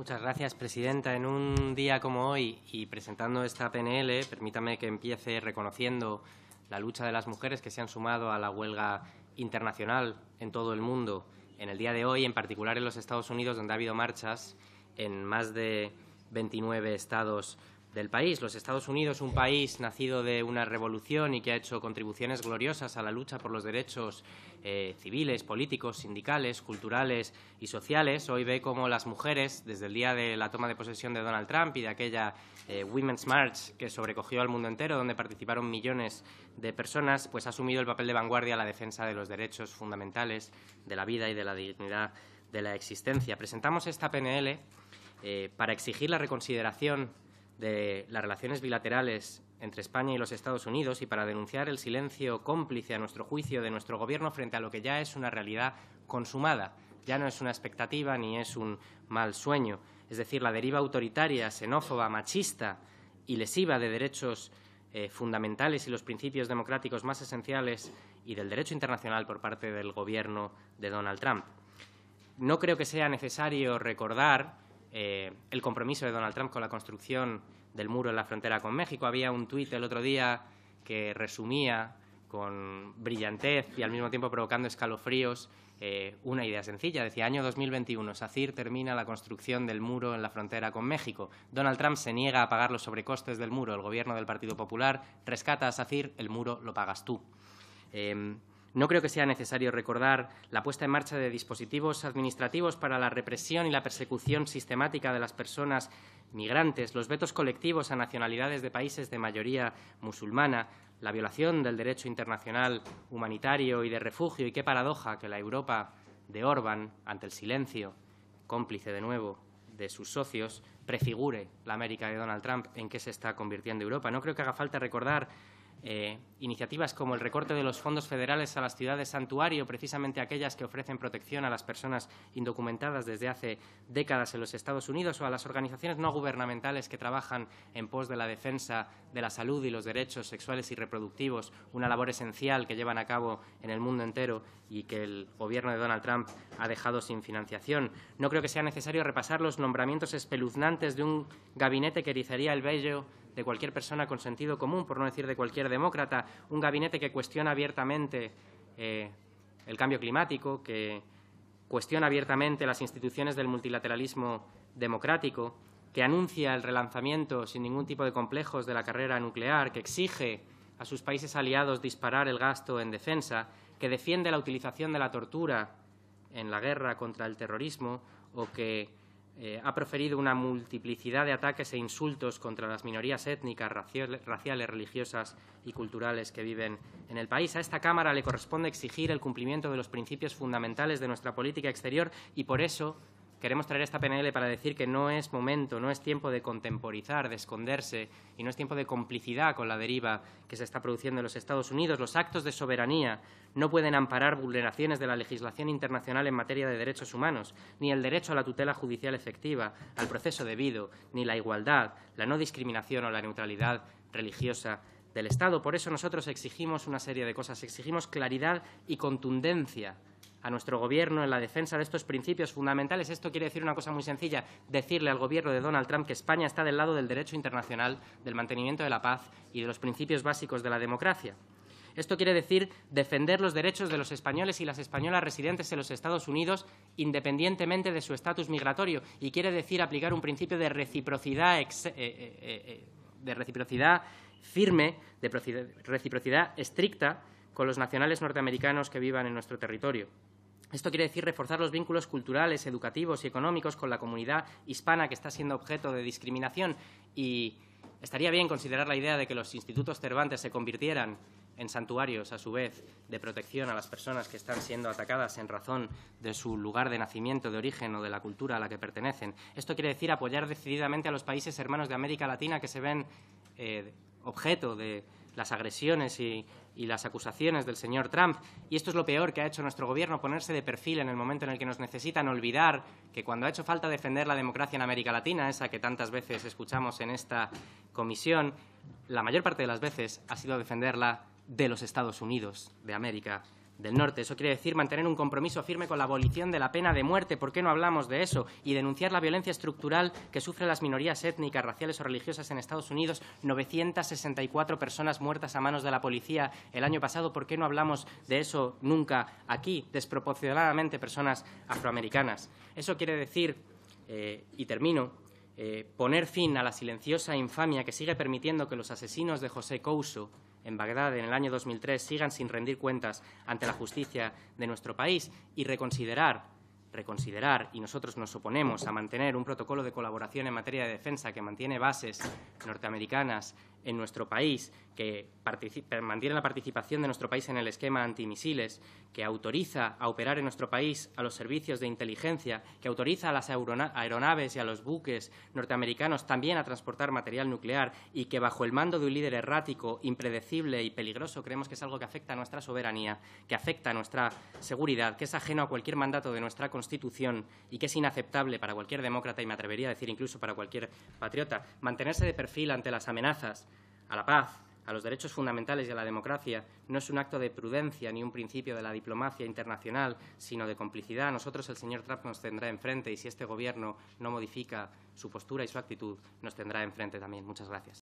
Muchas gracias, Presidenta. En un día como hoy y presentando esta PNL, permítame que empiece reconociendo la lucha de las mujeres que se han sumado a la huelga internacional en todo el mundo. En el día de hoy, en particular en los Estados Unidos, donde ha habido marchas en más de 29 estados del país. Los Estados Unidos, un país nacido de una revolución y que ha hecho contribuciones gloriosas a la lucha por los derechos eh, civiles, políticos, sindicales, culturales y sociales, hoy ve cómo las mujeres, desde el día de la toma de posesión de Donald Trump y de aquella eh, Women's March que sobrecogió al mundo entero, donde participaron millones de personas, pues ha asumido el papel de vanguardia a la defensa de los derechos fundamentales de la vida y de la dignidad de la existencia. Presentamos esta PNL eh, para exigir la reconsideración de las relaciones bilaterales entre España y los Estados Unidos y para denunciar el silencio cómplice a nuestro juicio de nuestro Gobierno frente a lo que ya es una realidad consumada. Ya no es una expectativa ni es un mal sueño. Es decir, la deriva autoritaria, xenófoba, machista y lesiva de derechos eh, fundamentales y los principios democráticos más esenciales y del derecho internacional por parte del Gobierno de Donald Trump. No creo que sea necesario recordar eh, el compromiso de Donald Trump con la construcción del muro en la frontera con México. Había un tuit el otro día que resumía con brillantez y al mismo tiempo provocando escalofríos eh, una idea sencilla. Decía, año 2021, SACIR termina la construcción del muro en la frontera con México. Donald Trump se niega a pagar los sobrecostes del muro. El gobierno del Partido Popular rescata a SACIR, el muro lo pagas tú. Em, no creo que sea necesario recordar la puesta en marcha de dispositivos administrativos para la represión y la persecución sistemática de las personas migrantes, los vetos colectivos a nacionalidades de países de mayoría musulmana, la violación del derecho internacional humanitario y de refugio, y qué paradoja que la Europa de Orbán, ante el silencio, cómplice de nuevo de sus socios, prefigure la América de Donald Trump en que se está convirtiendo Europa. No creo que haga falta recordar eh, iniciativas como el recorte de los fondos federales a las ciudades santuario, precisamente aquellas que ofrecen protección a las personas indocumentadas desde hace décadas en los Estados Unidos, o a las organizaciones no gubernamentales que trabajan en pos de la defensa de la salud y los derechos sexuales y reproductivos, una labor esencial que llevan a cabo en el mundo entero y que el gobierno de Donald Trump ha dejado sin financiación. No creo que sea necesario repasar los nombramientos espeluznantes de un gabinete que erizaría el vello de cualquier persona con sentido común, por no decir de cualquier demócrata, un gabinete que cuestiona abiertamente eh, el cambio climático, que cuestiona abiertamente las instituciones del multilateralismo democrático, que anuncia el relanzamiento sin ningún tipo de complejos de la carrera nuclear, que exige a sus países aliados disparar el gasto en defensa, que defiende la utilización de la tortura en la guerra contra el terrorismo o que eh, ha proferido una multiplicidad de ataques e insultos contra las minorías étnicas, raciales, religiosas y culturales que viven en el país. A esta Cámara le corresponde exigir el cumplimiento de los principios fundamentales de nuestra política exterior y por eso Queremos traer esta PNL para decir que no es momento, no es tiempo de contemporizar, de esconderse y no es tiempo de complicidad con la deriva que se está produciendo en los Estados Unidos. Los actos de soberanía no pueden amparar vulneraciones de la legislación internacional en materia de derechos humanos, ni el derecho a la tutela judicial efectiva, al proceso debido, ni la igualdad, la no discriminación o la neutralidad religiosa del Estado. Por eso nosotros exigimos una serie de cosas. Exigimos claridad y contundencia a nuestro gobierno en la defensa de estos principios fundamentales. Esto quiere decir una cosa muy sencilla, decirle al gobierno de Donald Trump que España está del lado del derecho internacional, del mantenimiento de la paz y de los principios básicos de la democracia. Esto quiere decir defender los derechos de los españoles y las españolas residentes en los Estados Unidos independientemente de su estatus migratorio y quiere decir aplicar un principio de reciprocidad, eh, eh, eh, de reciprocidad firme, de reciprocidad estricta con los nacionales norteamericanos que vivan en nuestro territorio. Esto quiere decir reforzar los vínculos culturales, educativos y económicos con la comunidad hispana que está siendo objeto de discriminación y estaría bien considerar la idea de que los institutos Cervantes se convirtieran en santuarios, a su vez, de protección a las personas que están siendo atacadas en razón de su lugar de nacimiento, de origen o de la cultura a la que pertenecen. Esto quiere decir apoyar decididamente a los países hermanos de América Latina que se ven eh, objeto de las agresiones y, las acusaciones del señor Trump. Y esto es lo peor que ha hecho nuestro gobierno, ponerse de perfil en el momento en el que nos necesitan, olvidar que cuando ha hecho falta defender la democracia en América Latina, esa que tantas veces escuchamos en esta comisión, la mayor parte de las veces ha sido defenderla de los Estados Unidos de América del norte. Eso quiere decir mantener un compromiso firme con la abolición de la pena de muerte. ¿Por qué no hablamos de eso? Y denunciar la violencia estructural que sufren las minorías étnicas, raciales o religiosas en Estados Unidos. 964 personas muertas a manos de la policía el año pasado. ¿Por qué no hablamos de eso nunca aquí? Desproporcionadamente personas afroamericanas. Eso quiere decir, eh, y termino, eh, poner fin a la silenciosa infamia que sigue permitiendo que los asesinos de José Couso en Bagdad en el año 2003 sigan sin rendir cuentas ante la justicia de nuestro país y reconsiderar, reconsiderar, y nosotros nos oponemos a mantener un protocolo de colaboración en materia de defensa que mantiene bases norteamericanas en nuestro país, que mantiene la participación de nuestro país en el esquema antimisiles, que autoriza a operar en nuestro país a los servicios de inteligencia, que autoriza a las aeronaves y a los buques norteamericanos también a transportar material nuclear y que bajo el mando de un líder errático, impredecible y peligroso creemos que es algo que afecta a nuestra soberanía, que afecta a nuestra seguridad, que es ajeno a cualquier mandato de nuestra Constitución y que es inaceptable para cualquier demócrata y me atrevería a decir incluso para cualquier patriota. Mantenerse de perfil ante las amenazas a la paz, a los derechos fundamentales y a la democracia no es un acto de prudencia ni un principio de la diplomacia internacional, sino de complicidad. Nosotros el señor Trump nos tendrá enfrente y si este Gobierno no modifica su postura y su actitud, nos tendrá enfrente también. Muchas gracias.